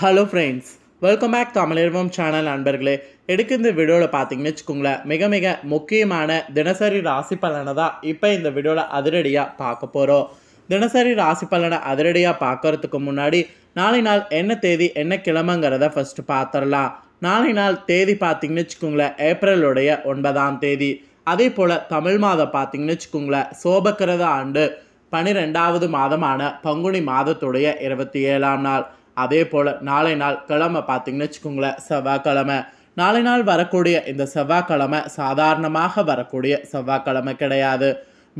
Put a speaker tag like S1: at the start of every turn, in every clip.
S1: hello friends welcome back Tamizharvam channel நண்பர்களே எடுக்க இந்த வீடியோவில் பார்த்தீங்கன்னு வச்சுக்கோங்களேன் மிக மிக முக்கியமான தினசரி ராசி பலனை தான் இப்போ இந்த வீடியோவில் அதிரடியாக பார்க்க போகிறோம் தினசரி ராசி பலனை அதிரடியாக பார்க்கறதுக்கு முன்னாடி நாளை நாள் என்ன தேதி என்ன கிழமைங்கிறத ஃபஸ்ட்டு பார்த்துடலாம் நாளை நாள் தேதி பார்த்தீங்கன்னு வச்சுக்கோங்களேன் ஏப்ரலுடைய ஒன்பதாம் தேதி அதே போல் தமிழ் மாதம் பார்த்தீங்கன்னு வச்சுக்கோங்களேன் சோபக்கிரத ஆண்டு பனிரெண்டாவது மாதமான பங்குனி மாதத்துடைய இருபத்தி ஏழாம் நாள் அதே போல் நாளை நாள் கிழமை பார்த்தீங்கன்னு வச்சுக்கோங்களேன் செவ்வாய்க்கிழமை நாளை நாள் வரக்கூடிய இந்த செவ்வாய்க்கிழமை சாதாரணமாக வரக்கூடிய செவ்வாய்க்கிழமை கிடையாது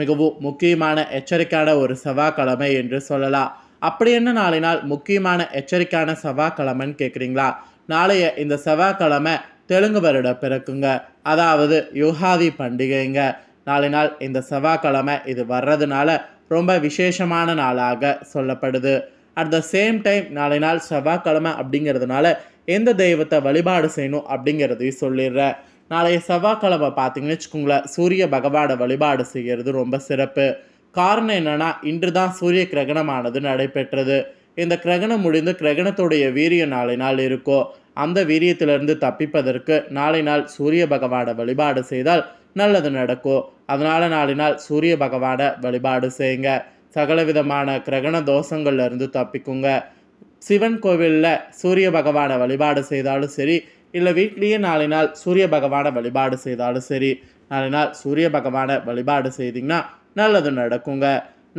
S1: மிகவும் முக்கியமான எச்சரிக்கையான ஒரு செவ்வாய்க்கிழமை என்று சொல்லலாம் அப்படி என்ன நாளை நாள் முக்கியமான எச்சரிக்கையான செவ்வாய்க்கிழமைன்னு கேட்குறீங்களா நாளைய இந்த செவ்வாய்க்கிழமை தெலுங்கு வருட பிறக்குங்க அதாவது யுகாதி பண்டிகைங்க நாளை நாள் இந்த செவ்வாய்க்கிழமை இது வர்றதுனால ரொம்ப விசேஷமான நாளாக சொல்லப்படுது அட் த சேம் டைம் நாளை நாள் செவ்வாய்க்கிழமை அப்படிங்கிறதுனால எந்த தெய்வத்தை வழிபாடு செய்யணும் அப்படிங்கிறதையும் சொல்லிடுறேன் நாளைய செவ்வாய்க்கிழமை பார்த்தீங்கன்னு வச்சுக்கோங்களேன் சூரிய பகவானை வழிபாடு செய்கிறது ரொம்ப சிறப்பு காரணம் என்னென்னா இன்று தான் சூரிய கிரகணமானது நடைபெற்றது இந்த கிரகணம் முடிந்து கிரகணத்துடைய வீரியம் நாளை நாள் இருக்கோ அந்த வீரியத்திலிருந்து தப்பிப்பதற்கு நாளை நாள் சூரிய பகவானை வழிபாடு செய்தால் நல்லது நடக்கும் அதனால் நாளை நாள் சூரிய பகவானை வழிபாடு செய்யுங்க சகலவிதமான கிரகண தோஷங்கள்லேருந்து தப்பிக்குங்க சிவன் கோவிலில் சூரிய பகவானை வழிபாடு செய்தாலும் சரி இல்லை வீட்லேயே நாளை நாள் சூரிய பகவானை வழிபாடு செய்தாலும் சரி நாளை நாள் சூரிய பகவானை வழிபாடு செய்திங்கன்னா நல்லது நடக்குங்க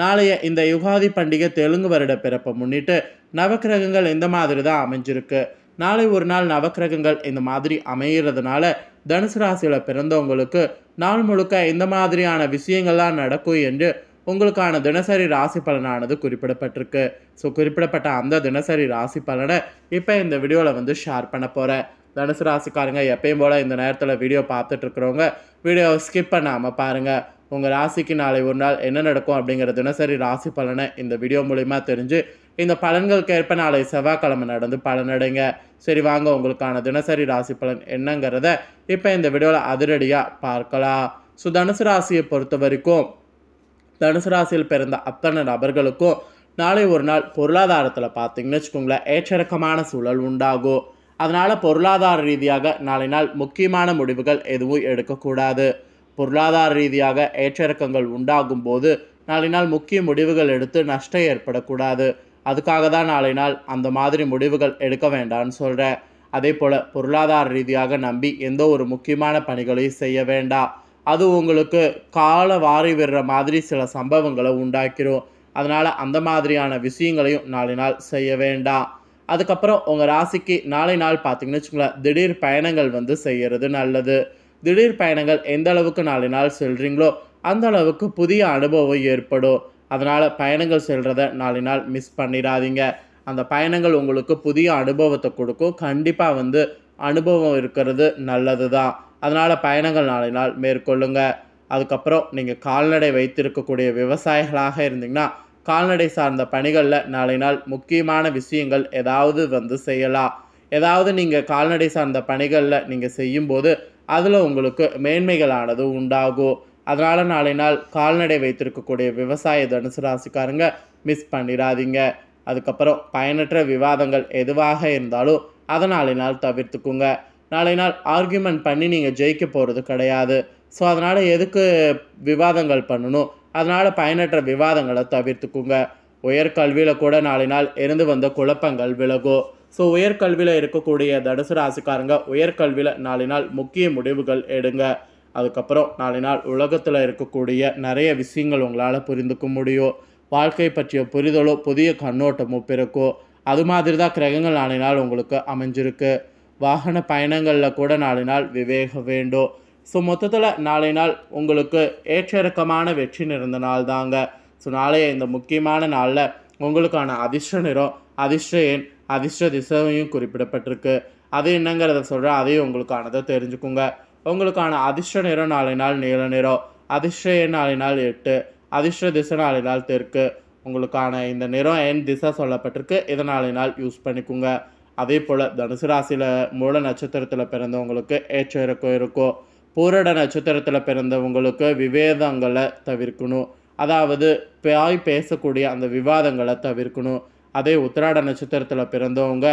S1: நாளைய இந்த யுகாதி பண்டிகை தெலுங்கு வருட பிறப்பை முன்னிட்டு நவக்கிரகங்கள் இந்த மாதிரி தான் அமைஞ்சிருக்கு நாளை ஒரு நாள் நவக்கிரகங்கள் இந்த மாதிரி அமைகிறதுனால தனுசு ராசியில் பிறந்தவங்களுக்கு நாள் முழுக்க இந்த மாதிரியான விஷயங்கள்லாம் நடக்கும் என்று உங்களுக்கான தினசரி ராசி பலனானது குறிப்பிடப்பட்டிருக்கு ஸோ குறிப்பிடப்பட்ட அந்த தினசரி ராசி பலனை இப்போ இந்த வீடியோவில் வந்து ஷேர் பண்ண போகிறேன் தனுசு ராசிக்காரங்க எப்பயும் போல் இந்த நேரத்தில் வீடியோ பார்த்துட்டு இருக்கிறவங்க வீடியோவை ஸ்கிப் பண்ணாமல் பாருங்கள் உங்கள் ராசிக்கு நாளை ஒரு நாள் என்ன நடக்கும் அப்படிங்கிற தினசரி ராசி பலனை இந்த வீடியோ மூலிமா தெரிஞ்சு இந்த பலன்களுக்கு ஏற்ப நாளை செவ்வாய்க்கிழமை நடந்து பலனடைங்க சரி வாங்க உங்களுக்கான தினசரி ராசி பலன் என்னங்கிறத இப்போ இந்த வீடியோவில் அதிரடியாக பார்க்கலாம் ஸோ தனுசு ராசியை பொறுத்த வரைக்கும் தனுசு ராசியில் பிறந்த அத்தனை நபர்களுக்கும் நாளை ஒரு நாள் பொருளாதாரத்தில் பார்த்தீங்கன்னு வச்சுக்கோங்களேன் ஏற்றிறக்கமான சூழல் உண்டாகும் அதனால் பொருளாதார ரீதியாக நாளை நாள் முக்கியமான முடிவுகள் எதுவும் எடுக்கக்கூடாது பொருளாதார ரீதியாக ஏற்றிறக்கங்கள் உண்டாகும் போது நாளை நாள் முக்கிய முடிவுகள் எடுத்து நஷ்டம் ஏற்படக்கூடாது அதுக்காக தான் நாளை நாள் அந்த மாதிரி முடிவுகள் எடுக்க வேண்டாம்னு சொல்கிறேன் அதே போல் பொருளாதார ரீதியாக நம்பி எந்த ஒரு முக்கியமான பணிகளையும் செய்ய வேண்டாம் அது உங்களுக்கு காலை வாரி விடுற மாதிரி சில சம்பவங்களை உண்டாக்கிடும் அதனால் அந்த மாதிரியான விஷயங்களையும் நாளை நாள் செய்ய வேண்டாம் அதுக்கப்புறம் உங்கள் ராசிக்கு நாளை நாள் பார்த்திங்கன்னு வச்சுக்கோங்களேன் திடீர் பயணங்கள் வந்து செய்கிறது நல்லது திடீர் பயணங்கள் எந்த அளவுக்கு நாளை நாள் செல்கிறீங்களோ அந்த அளவுக்கு புதிய அனுபவம் ஏற்படும் அதனால் பயணங்கள் செல்கிறத நாளை நாள் மிஸ் பண்ணிடாதீங்க அந்த பயணங்கள் உங்களுக்கு புதிய அனுபவத்தை கொடுக்கும் கண்டிப்பாக வந்து அனுபவம் இருக்கிறது நல்லது தான் அதனால் பயணங்கள் நாளை நாள் மேற்கொள்ளுங்க அதுக்கப்புறம் நீங்கள் கால்நடை வைத்திருக்கக்கூடிய விவசாயிகளாக இருந்தீங்கன்னா கால்நடை சார்ந்த பணிகளில் நாளை நாள் முக்கியமான விஷயங்கள் ஏதாவது வந்து செய்யலாம் ஏதாவது நீங்கள் கால்நடை சார்ந்த பணிகளில் நீங்கள் செய்யும்போது அதில் உங்களுக்கு மேன்மைகளானது உண்டாகும் அதனால் நாளை நாள் கால்நடை வைத்திருக்கக்கூடிய விவசாய தனுசு ராசிக்காரங்க மிஸ் பண்ணிடாதீங்க அதுக்கப்புறம் பயனற்ற விவாதங்கள் எதுவாக இருந்தாலும் அதை நாளை நாள் தவிர்த்துக்குங்க நாளை நாள் ஆர்கியூமெண்ட் பண்ணி நீங்கள் ஜெயிக்க போகிறது கிடையாது ஸோ அதனால் எதுக்கு விவாதங்கள் பண்ணணும் அதனால் பயனற்ற விவாதங்களை தவிர்த்துக்குங்க உயர்கல்வியில் கூட நாளை நாள் இருந்து வந்த குழப்பங்கள் விலகும் ஸோ உயர்கல்வியில் இருக்கக்கூடிய தனுசு ராசிக்காரங்க உயர்கல்வியில் நாளை நாள் முக்கிய முடிவுகள் எடுங்க அதுக்கப்புறம் நாளை நாள் உலகத்தில் இருக்கக்கூடிய நிறைய விஷயங்கள் உங்களால் புரிந்துக்க முடியும் வாழ்க்கை பற்றிய புரிதலோ புதிய கண்ணோட்டமோ பிறக்கோ அது மாதிரி தான் கிரகங்கள் நாளை நாள் உங்களுக்கு அமைஞ்சிருக்கு வாகன பயணங்களில் கூட நாளை நாள் விவேக வேண்டும் ஸோ மொத்தத்தில் நாளை நாள் உங்களுக்கு ஏற்றிறக்கமான வெற்றி நிறந்த நாள் தாங்க ஸோ நாளைய இந்த முக்கியமான நாளில் உங்களுக்கான அதிர்ஷ்ட நிறம் அதிர்ஷ்ட எண் அதிர்ஷ்ட திசையும் குறிப்பிடப்பட்டிருக்கு அது என்னங்கிறத சொல்கிறேன் அதையும் உங்களுக்கானதை தெரிஞ்சுக்குங்க உங்களுக்கான அதிர்ஷ்ட நிறம் நாளை நாள் நீல நிறம் அதிர்ஷ்ட எண் நாளை நாள் எட்டு அதிர்ஷ்ட திசை நாளை நாள் தெற்கு உங்களுக்கான இந்த நிறம் எண் திசை சொல்லப்பட்டிருக்கு இதை நாளை நாள் யூஸ் பண்ணிக்கோங்க அதே போல் தனுசு ராசியில் மூல நட்சத்திரத்தில் பிறந்தவங்களுக்கு ஏற்ற இறக்கம் இருக்கும் பூரட நட்சத்திரத்தில் பிறந்தவங்களுக்கு விவேதங்களை தவிர்க்கணும் அதாவது பாய் பேசக்கூடிய அந்த விவாதங்களை தவிர்க்கணும் அதே உத்திராட நட்சத்திரத்தில் பிறந்தவங்க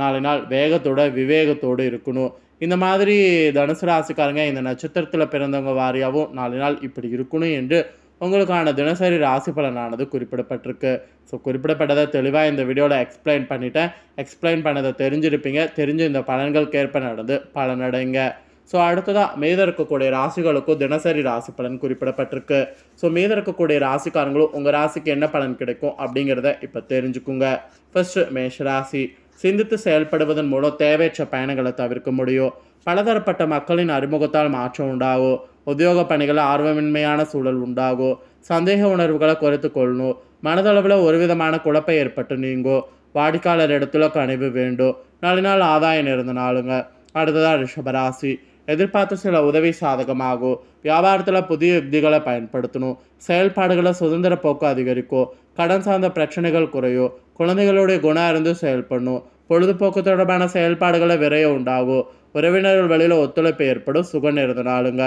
S1: நாலு நாள் வேகத்தோட விவேகத்தோடு இருக்கணும் இந்த மாதிரி தனுசு ராசிக்காரங்க இந்த நட்சத்திரத்தில் பிறந்தவங்க வாரியாகவும் நாலு நாள் இப்படி இருக்கணும் என்று உங்களுக்கான தினசரி ராசி பலனானது குறிப்பிடப்பட்டிருக்கு ஸோ குறிப்பிடப்பட்டதை தெளிவாக இந்த வீடியோவில் எக்ஸ்பிளைன் பண்ணிவிட்டேன் எக்ஸ்பிளைன் பண்ணதை தெரிஞ்சிருப்பீங்க தெரிஞ்சு இந்த பலன்களுக்கு ஏற்ப நடந்து பலனடைங்க ஸோ அடுத்ததாக மீத இருக்கக்கூடிய ராசிகளுக்கும் தினசரி ராசி பலன் குறிப்பிடப்பட்டிருக்கு ஸோ மீத இருக்கக்கூடிய ராசிக்காரங்களும் உங்கள் ராசிக்கு என்ன பலன் கிடைக்கும் அப்படிங்கிறத இப்போ தெரிஞ்சுக்குங்க ஃபஸ்ட்டு மேஷ ராசி சிந்தித்து செயல்படுவதன் மூலம் தேவையற்ற பயணங்களை தவிர்க்க முடியும் பலதரப்பட்ட மக்களின் அறிமுகத்தால் மாற்றம் உண்டாகும் உத்தியோக பணிகள் ஆர்வமின்மையான சூழல் உண்டாகும் சந்தேக உணர்வுகளை குறைத்து கொள்ளணும் மனதளவில் ஒரு விதமான குழப்பம் ஏற்பட்டு நீங்கும் வாடிக்கையாளர் இடத்துல கனிவு வேண்டும் நல்ல நாள் ஆதாயம் இருந்த நாளுங்க அடுத்ததாக ரிஷபராசி எதிர்பார்த்த சில உதவி சாதகமாகும் வியாபாரத்தில் புதிய யுக்திகளை பயன்படுத்தணும் செயல்பாடுகளை சுதந்திர போக்கு அதிகரிக்கும் கடன் சார்ந்த பிரச்சனைகள் குறையும் குழந்தைகளுடைய குணம் அறிந்து செயல்படணும் பொழுதுபோக்கு தொடர்பான செயல்பாடுகளை விரைய உண்டாகும் உறவினர்கள் வழியில் ஒத்துழைப்பு ஏற்படும் சுகன் இருந்தனாலுங்க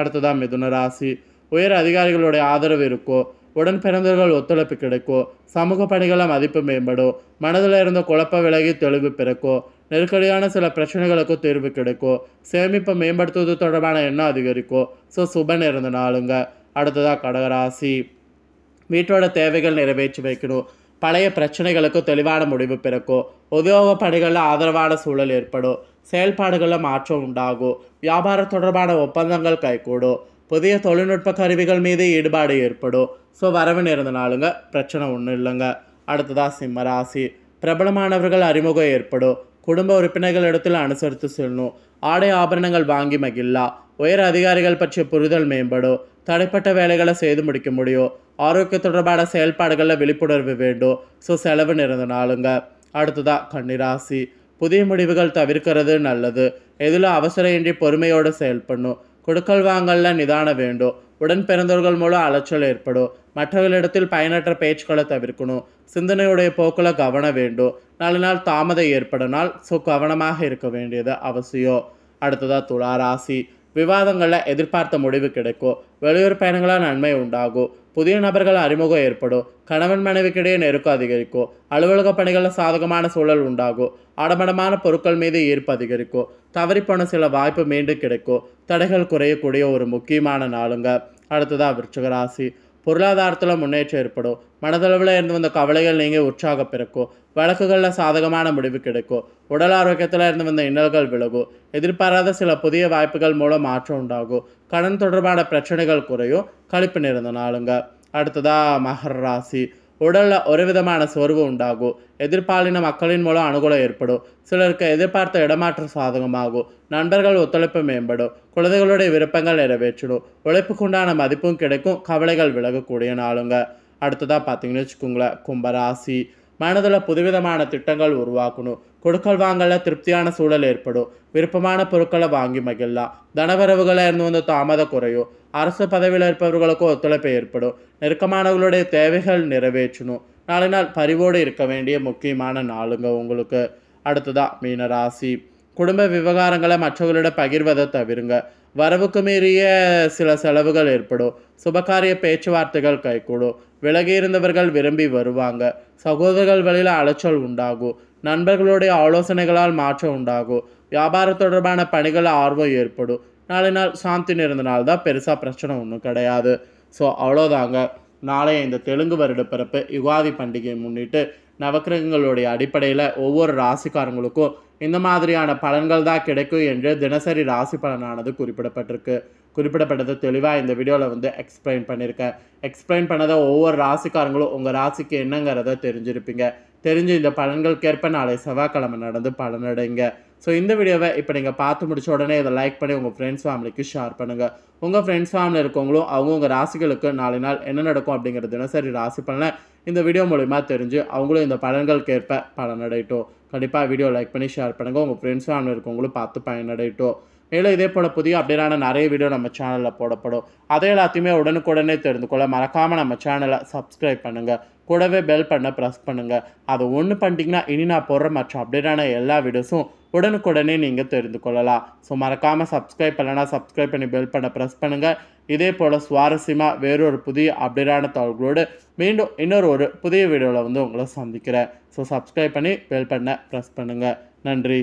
S1: அடுத்ததாக மிதுன ராசி உயர் அதிகாரிகளுடைய ஆதரவு இருக்கோ உடன் பிறந்தவர்கள் ஒத்துழைப்பு கிடைக்கும் சமூக பணிகள மதிப்பு மேம்படும் மனதில் இருந்த குழப்ப விலகி தெளிவு பிறக்கும் நெருக்கடியான சில பிரச்சனைகளுக்கும் தீர்வு கிடைக்கும் சேமிப்பை மேம்படுத்துவது தொடர்பான எண்ணம் அதிகரிக்கும் ஸோ சுப நிறந்த நாளுங்க அடுத்ததாக கடகராசி வீட்டோட தேவைகள் நிறைவேற்றி வைக்கணும் பழைய பிரச்சனைகளுக்கு தெளிவான முடிவு பிறக்கும் உத்தியோக பணிகளில் ஆதரவான சூழல் ஏற்படும் செயல்பாடுகளில் மாற்றம் உண்டாகும் வியாபார தொடர்பான ஒப்பந்தங்கள் கைகூடும் புதிய தொழில்நுட்ப கருவிகள் மீது ஈடுபாடு ஏற்படும் ஸோ வரவன் இருந்தனாலுங்க பிரச்சனை ஒன்றும் இல்லைங்க அடுத்ததாக சிம்ம ராசி பிரபலமானவர்கள் அறிமுகம் ஏற்படும் குடும்ப உறுப்பினர்கள் இடத்தில் அனுசரித்து செல்லணும் ஆடை ஆபரணங்கள் வாங்கி மகிழலாம் உயர் அதிகாரிகள் பற்றிய புரிதல் மேம்படும் தடைப்பட்ட வேலைகளை செய்து முடிக்க முடியும் ஆரோக்கிய தொடர்பான செயல்பாடுகளில் விழிப்புணர்வு வேண்டும் ஸோ செலவு நாளுங்க அடுத்ததாக கன்னிராசி புதிய முடிவுகள் தவிர்க்கிறது நல்லது எதில் அவசர இன்றி பொறுமையோடு செயல்படணும் கொடுக்கல் வாங்கல்ல நிதானம் வேண்டும் உடன் பிறந்தவர்கள் மூலம் அலைச்சல் ஏற்படும் மற்றவர்களிடத்தில் பயனற்ற பேச்சுக்களை தவிர்க்கணும் சிந்தனையுடைய போக்கில் கவனம் வேண்டும் நல்ல நாள் தாமதம் ஏற்படனால் ஸோ கவனமாக இருக்க வேண்டியது அவசியம் அடுத்ததாக துளா ராசி விவாதங்களில் எதிர்பார்த்த முடிவு கிடைக்கும் வெளியூர் பயணங்களால் நன்மை உண்டாகும் புதிய நபர்கள் அறிமுகம் ஏற்படும் கணவன் மனைவிக்கிடையே நெருக்கம் அதிகரிக்கும் அலுவலக பணிகளில் சாதகமான சூழல் உண்டாகும் ஆடம்பரமான பொருட்கள் மீது ஈர்ப்பு அதிகரிக்கும் தவறிப்போன சில வாய்ப்பு மீண்டும் கிடைக்கும் தடைகள் குறையக்கூடிய ஒரு முக்கியமான நாளுங்க அடுத்ததாக விருச்சகராசி பொருளாதாரத்தில் முன்னேற்றம் ஏற்படும் மனதளவில் இருந்து வந்த கவலைகள் நீங்கள் உற்சாகம் பிறக்கும் வழக்குகளில் சாதகமான முடிவு கிடைக்கும் உடல் ஆரோக்கியத்தில் இருந்து வந்த இன்னல்கள் விலகும் எதிர்பாராத சில புதிய வாய்ப்புகள் மூலம் மாற்றம் உண்டாகும் கடன் தொடர்பான பிரச்சனைகள் குறையும் கழிப்பு நிறந்த நாளுங்க அடுத்ததாக மகர ராசி உடலில் ஒரு விதமான சோர்வு உண்டாகும் எதிர்பாலின மக்களின் மூலம் அனுகூலம் ஏற்படும் சிலருக்கு எதிர்பார்த்த இடமாற்றம் சாதகமாகும் நண்பர்கள் ஒத்துழைப்பு மேம்படும் குழந்தைகளுடைய விருப்பங்கள் நிறைவேற்றிடும் உழைப்புக்குண்டான மதிப்பும் கிடைக்கும் கவலைகள் விலகக்கூடிய நாளுங்க அடுத்ததாக பார்த்தீங்கன்னு வச்சுக்கோங்களேன் கும்பராசி மனதில் புதுவிதமான திட்டங்கள் உருவாக்கணும் கொடுக்கல் வாங்கல திருப்தியான சூழல் ஏற்படும் விருப்பமான பொருட்களை வாங்கி மகிழலாம் தனவரவுகளை இருந்து வந்து தாமத குறையும் அரசு பதவியில் இருப்பவர்களுக்கும் ஒத்துழைப்பு ஏற்படும் நெருக்கமானவர்களுடைய தேவைகள் நிறைவேற்றணும் நாளை நாள் பரிவோடு இருக்க வேண்டிய முக்கியமான நாளுங்க உங்களுக்கு அடுத்ததாக மீனராசி குடும்ப விவகாரங்களை மற்றவர்களிட பகிர்வதை தவிருங்க வரவுக்கு மீறிய சில செலவுகள் ஏற்படும் சுபகாரிய பேச்சுவார்த்தைகள் கைகூடும் விலகியிருந்தவர்கள் விரும்பி வருவாங்க சகோதரர்கள் வழியில் அலைச்சல் உண்டாகும் நண்பர்களுடைய ஆலோசனைகளால் மாற்றம் உண்டாகும் வியாபாரம் தொடர்பான பணிகள் ஆர்வம் ஏற்படும் நாளை நாள் சாந்தி நிறைந்த நாள் தான் பெருசாக பிரச்சனை ஒன்றும் கிடையாது ஸோ அவ்வளோதாங்க நாளைய இந்த தெலுங்கு வருட பிறப்பு யுகாதி பண்டிகையை முன்னிட்டு நவக்கிரகங்களுடைய அடிப்படையில் ஒவ்வொரு ராசிக்காரங்களுக்கும் இந்த மாதிரியான பலன்கள் தான் கிடைக்கும் என்று தினசரி ராசி பலனானது குறிப்பிடப்பட்டிருக்கு குறிப்பிடப்பட்டது தெளிவாக இந்த வீடியோவில் வந்து எக்ஸ்பிளைன் பண்ணியிருக்கேன் எக்ஸ்பிளைன் பண்ணதை ஒவ்வொரு ராசிக்காரங்களும் உங்கள் ராசிக்கு என்னங்கிறத தெரிஞ்சிருப்பீங்க தெரிஞ்சு இந்த பலன்களுக்கேற்ப நாளை செவ்வாய்க்கிழமை நடந்து பலனடைங்க ஸோ இந்த வீடியோவை இப்போ நீங்கள் பார்த்து முடிச்ச உடனே இதை லைக் பண்ணி உங்கள் ஃப்ரெண்ட்ஸ் ஃபேமிலிக்கு ஷேர் பண்ணுங்கள் உங்கள் ஃப்ரெண்ட்ஸ் ஃபேமிலி இருக்கவங்களும் அவங்க உங்கள் ராசிகளுக்கு நாளை நாள் என்ன நடக்கும் அப்படிங்கிற தினசரி ராசி பலனை இந்த வீடியோ மூலிமா தெரிஞ்சு அவங்களும் இந்த பலன்களுக்கு ஏற்ப பலனடையட்டும் கண்டிப்பாக வீடியோ லைக் பண்ணி ஷேர் பண்ணுங்கள் உங்கள் ஃப்ரெண்ட்ஸும் அவனு இருக்கவங்களும் பார்த்து பயனடையட்டும் மேலும் இதே போல் புதிய அப்டேட்டான நிறைய வீடியோ நம்ம சேனலில் போடப்படும் அதை எல்லாத்தையுமே உடனுக்குடனே தெரிந்து கொள்ள மறக்காமல் நம்ம சேனலை சப்ஸ்கிரைப் பண்ணுங்கள் கூடவே பெல் பண்ண ப்ரெஸ் பண்ணுங்கள் அதை ஒன்று பண்ணிட்டீங்கன்னா இனி நான் போடுற மற்ற அப்டேட்டான எல்லா வீடியோஸும் உடனுக்குடனே நீங்கள் தெரிந்து கொள்ளலாம் ஸோ மறக்காமல் சப்ஸ்கிரைப் பண்ணலன்னா சப்ஸ்கிரைப் பண்ணி பெல் பண்ண ப்ரெஸ் பண்ணுங்கள் இதே போல் சுவாரஸ்யமாக வேறொரு புதிய அப்டேட்டான தகவல்களோடு மீண்டும் இன்னொரு ஒரு புதிய வீடியோவில் வந்து உங்களை சந்திக்கிறேன் ஸோ சப்ஸ்கிரைப் பண்ணி பெல் பண்ண ப்ரெஸ் பண்ணுங்கள் நன்றி